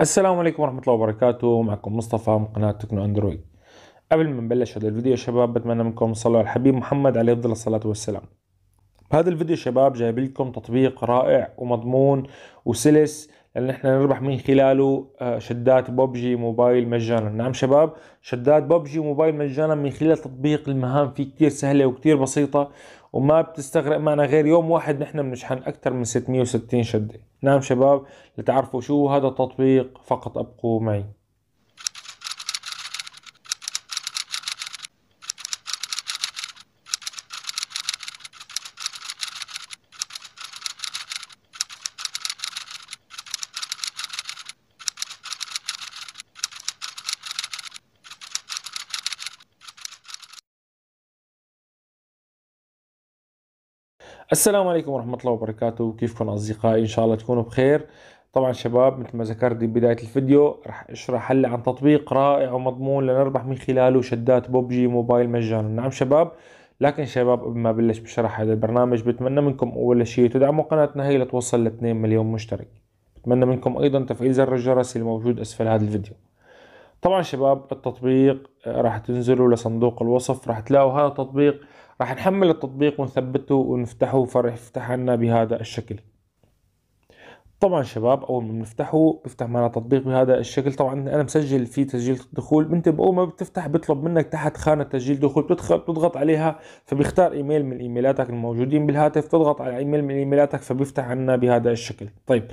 السلام عليكم ورحمة الله وبركاته معكم مصطفى من قناة تكنو اندرويد قبل ما نبلش هذا الفيديو يا شباب بتمنى منكم تصلوا على الحبيب محمد عليه افضل الصلاة والسلام بهذا الفيديو شباب جايب لكم تطبيق رائع ومضمون وسلس لان احنا نربح من خلاله آه، شدات بوبجي موبايل مجانا نعم شباب شدات بوبجي موبايل مجانا من خلال تطبيق المهام فيه كتير سهلة وكتير بسيطة وما بتستغرق معنا غير يوم واحد نحن بنشحن اكثر من 660 شده نعم شباب لتعرفوا شو هذا التطبيق فقط ابقوا معي السلام عليكم ورحمة الله وبركاته كيفكم أصدقائي إن شاء الله تكونوا بخير طبعا شباب مثل ما ذكرت ببداية الفيديو رح أشرح هلا عن تطبيق رائع ومضمون لنربح من خلاله شدات بوبجي موبايل مجانا نعم شباب لكن شباب قبل ما بلش بشرح هذا البرنامج بتمنى منكم أول شيء تدعموا قناتنا هي لتوصل ل 2 مليون مشترك بتمنى منكم أيضا تفعيل زر الجرس الموجود أسفل هذا الفيديو طبعا شباب التطبيق آه، راح تنزلوا لصندوق الوصف راح تلاقوا هذا التطبيق راح نحمل التطبيق ونثبته ونفتحه فراح يفتح لنا بهذا الشكل طبعا شباب اول ما بنفتحه بيفتح معنا تطبيق بهذا الشكل طبعا انا مسجل فيه تسجيل دخول انت اول ما بتفتح بيطلب منك تحت خانه تسجيل دخول بتدخل بتضغط عليها فبيختار ايميل من ايميلاتك الموجودين بالهاتف تضغط على ايميل من ايميلاتك فبيفتح عنا بهذا الشكل طيب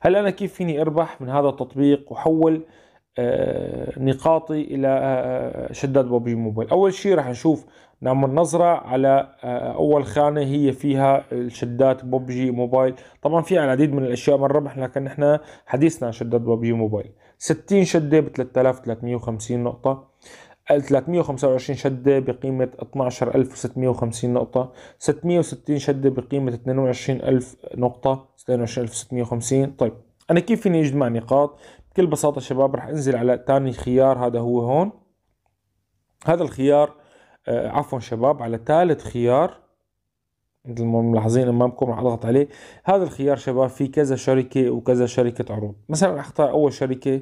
هل انا كيف فيني اربح من هذا التطبيق وحول نقاطي الى آه، آه، شدات ببجي موبايل اول شيء راح نشوف نعمل نظرة على آه، اول خانة هي فيها الشدات ببجي موبايل طبعا فيها العديد من الاشياء من الربح لكن احنا حديثنا عن شدات ببجي موبايل 60 شدة ب 3350 نقطة 325 شدة بقيمة 12650 نقطة 660 شدة بقيمة 22000 نقطة 22650 طيب أنا كيف فيني أجمع نقاط بكل بساطة شباب رح انزل على ثاني خيار هذا هو هون هذا الخيار آه عفوا شباب على ثالث خيار مثل ما ملاحظين امامكم رح اضغط عليه هذا الخيار شباب في كذا شركة وكذا شركة عروض مثلا رح اختار اول شركة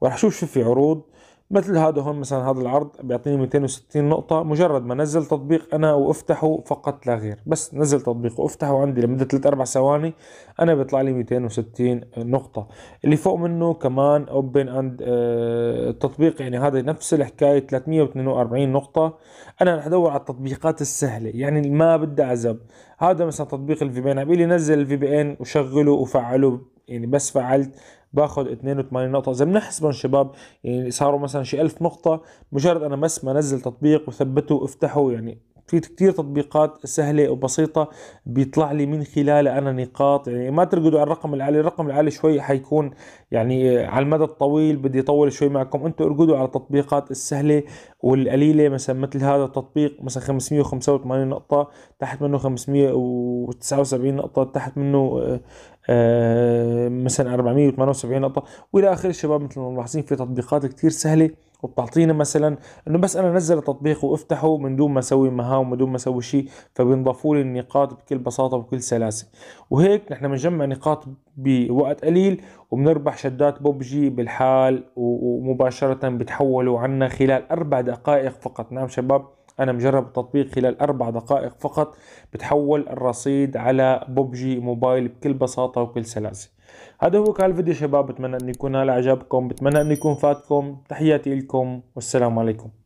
ورح اشوف شو في عروض مثل هذا هون مثلا هذا العرض بيعطيني 260 نقطة مجرد ما نزل تطبيق أنا وأفتحه فقط لا غير بس نزل تطبيق وأفتحه عندي لمدة 3 4 ثواني أنا بيطلع لي 260 نقطة اللي فوق منه كمان أوبن أند آه، التطبيق يعني هذا نفس الحكاية 342 نقطة أنا رح أدور على التطبيقات السهلة يعني ما بدي عزب هذا مثلا تطبيق الفي بي ان عم نزل الفي بي ان وشغله وفعله يعني بس فعلت باخذ 82 نقطة إذا بنحسبهم شباب يعني صاروا مثلا شي 1000 نقطة مجرد أنا بس ما أنزل تطبيق وثبته وافتحه يعني في كتير تطبيقات سهلة وبسيطة بيطلع لي من خلالها أنا نقاط يعني ما ترقدوا على الرقم العالي الرقم العالي شوي حيكون يعني على المدى الطويل بدي أطول شوي معكم أنتوا ارقدوا على التطبيقات السهلة والقليلة مثلا مثل هذا التطبيق مثلا 585 نقطة تحت منه 579 نقطة تحت منه آه، آه، مثلا 478 نقطة وإلى آخره شباب مثل ما ملاحظين في تطبيقات كتير سهلة وبتعطينا مثلا انه بس انا انزل التطبيق وافتحه من دون ما اسوي مهام ومن دون ما اسوي شيء فبينضافوا لي النقاط بكل بساطه وبكل سلاسه وهيك نحن بنجمع نقاط بوقت قليل وبنربح شدات بوبجي بالحال ومباشره بتحولوا عنا خلال اربع دقائق فقط نعم شباب انا مجرب التطبيق خلال اربع دقائق فقط بتحول الرصيد على بوبجي موبايل بكل بساطة وكل سلاسة هذا هو كان الفيديو شباب بتمنى انه يكون نال اعجابكم بتمنى انه يكون فاتكم تحياتي لكم والسلام عليكم